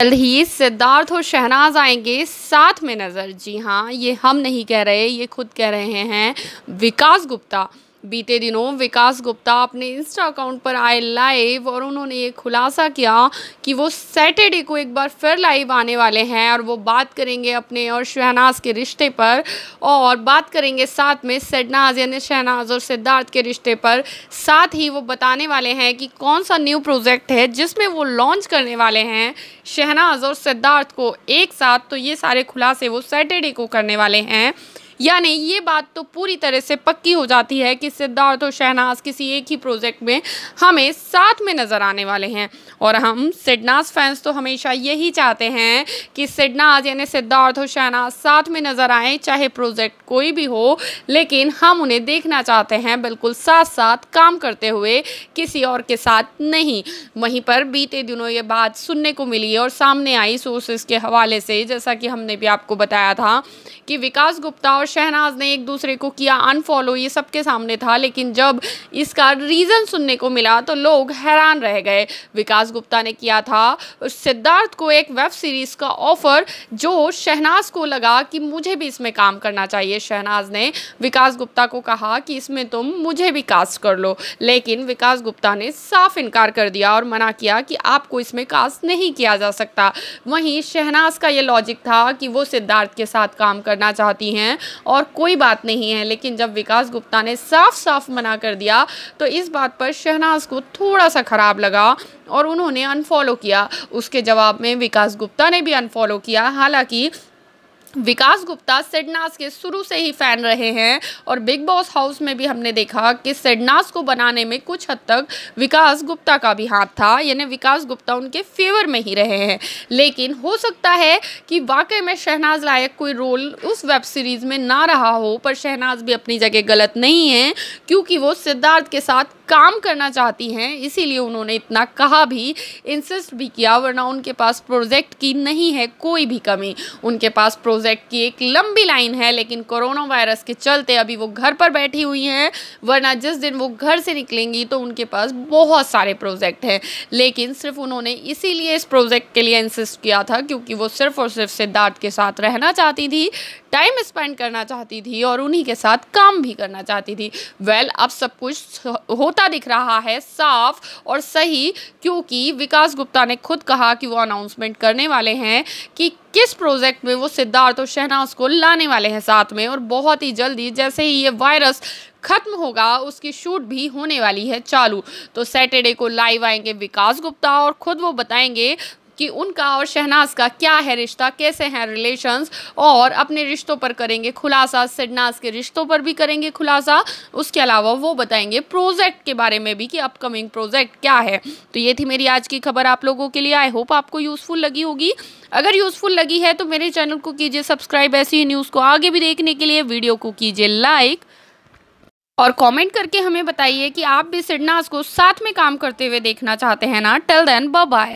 जल्द ही सिद्धार्थ और शहनाज आएंगे साथ में नज़र जी हाँ ये हम नहीं कह रहे ये खुद कह रहे हैं विकास गुप्ता बीते दिनों विकास गुप्ता अपने इंस्टा अकाउंट पर आए लाइव और उन्होंने ये खुलासा किया कि वो सैटरडे को एक बार फिर लाइव आने वाले हैं और वो बात करेंगे अपने और शहनाज के रिश्ते पर और बात करेंगे साथ में सडनाज यानी शहनाज और सिद्धार्थ के रिश्ते पर साथ ही वो बताने वाले हैं कि कौन सा न्यू प्रोजेक्ट है जिसमें वो लॉन्च करने वाले हैं शहनाज और सिद्धार्थ को एक साथ तो ये सारे खुलासे वो सैटरडे को करने वाले हैं यानी ये बात तो पूरी तरह से पक्की हो जाती है कि सिद्धार्थ और शहनाज किसी एक ही प्रोजेक्ट में हमें साथ में नज़र आने वाले हैं और हम सिडनाज फैंस तो हमेशा यही चाहते हैं कि सिडनाज यानी सिद्धार्थ और शहनाज साथ में नज़र आएँ चाहे प्रोजेक्ट कोई भी हो लेकिन हम उन्हें देखना चाहते हैं बिल्कुल साथ साथ काम करते हुए किसी और के साथ नहीं वहीं पर बीते दिनों ये बात सुनने को मिली और सामने आई सोर्सेस के हवाले से जैसा कि हमने भी आपको बताया था कि विकास गुप्ता और शहनाज ने एक दूसरे को किया अनफॉलो ये सबके सामने था लेकिन जब इसका रीज़न सुनने को मिला तो लोग हैरान रह गए विकास गुप्ता ने किया था सिद्धार्थ को एक वेब सीरीज़ का ऑफ़र जो शहनाज को लगा कि मुझे भी इसमें काम करना चाहिए शहनाज ने विकास गुप्ता को कहा कि इसमें तुम मुझे भी कास्ट कर लो लेकिन विकास गुप्ता ने साफ इनकार कर दिया और मना किया कि आपको इसमें कास्ट नहीं किया जा सकता वहीं शहनाज का ये लॉजिक था कि वो सिद्धार्थ के साथ काम करना चाहती हैं और कोई बात नहीं है लेकिन जब विकास गुप्ता ने साफ साफ मना कर दिया तो इस बात पर शहनाज को थोड़ा सा ख़राब लगा और उन्होंने अनफॉलो किया उसके जवाब में विकास गुप्ता ने भी अनफॉलो किया हालांकि विकास गुप्ता सेडनास के शुरू से ही फैन रहे हैं और बिग बॉस हाउस में भी हमने देखा कि सेडनास को बनाने में कुछ हद तक विकास गुप्ता का भी हाथ था यानी विकास गुप्ता उनके फेवर में ही रहे हैं लेकिन हो सकता है कि वाकई में शहनाज लायक कोई रोल उस वेब सीरीज़ में ना रहा हो पर शहनाज भी अपनी जगह गलत नहीं है क्योंकि वो सिद्धार्थ के साथ काम करना चाहती हैं इसीलिए उन्होंने इतना कहा भी इंसिस्ट भी किया वरना उनके पास प्रोजेक्ट की नहीं है कोई भी कमी उनके पास प्रोजेक्ट प्रोजेक्ट की एक लंबी लाइन है लेकिन कोरोना वायरस के चलते अभी वो घर पर बैठी हुई हैं वरना जिस दिन वो घर से निकलेंगी तो उनके पास बहुत सारे प्रोजेक्ट हैं लेकिन सिर्फ उन्होंने इसीलिए इस प्रोजेक्ट के लिए इंसिस्ट किया था क्योंकि वो सिर्फ और सिर्फ सिद्धार्थ के साथ रहना चाहती थी टाइम स्पेंड करना चाहती थी और उन्हीं के साथ काम भी करना चाहती थी वेल well, अब सब कुछ होता दिख रहा है साफ और सही क्योंकि विकास गुप्ता ने खुद कहा कि वो अनाउंसमेंट करने वाले हैं कि किस प्रोजेक्ट में वो सिद्धार्थ और शहनाज को लाने वाले हैं साथ में और बहुत ही जल्दी जैसे ही ये वायरस खत्म होगा उसकी शूट भी होने वाली है चालू तो सैटरडे को लाइव आएंगे विकास गुप्ता और खुद वो बताएंगे कि उनका और शहनाज का क्या है रिश्ता कैसे हैं रिलेशंस और अपने रिश्तों पर करेंगे खुलासा शहनाज के रिश्तों पर भी करेंगे खुलासा उसके अलावा वो बताएंगे प्रोजेक्ट के बारे में भी कि अपकमिंग प्रोजेक्ट क्या है तो ये थी मेरी आज की खबर आप लोगों के लिए आई होप आपको यूज़फुल लगी होगी अगर यूज़फुल लगी है तो मेरे चैनल को कीजिए सब्सक्राइब ऐसी न्यूज़ को आगे भी देखने के लिए वीडियो को कीजिए लाइक और कमेंट करके हमें बताइए कि आप भी सिडनास को साथ में काम करते हुए देखना चाहते हैं ना टेल देन बाय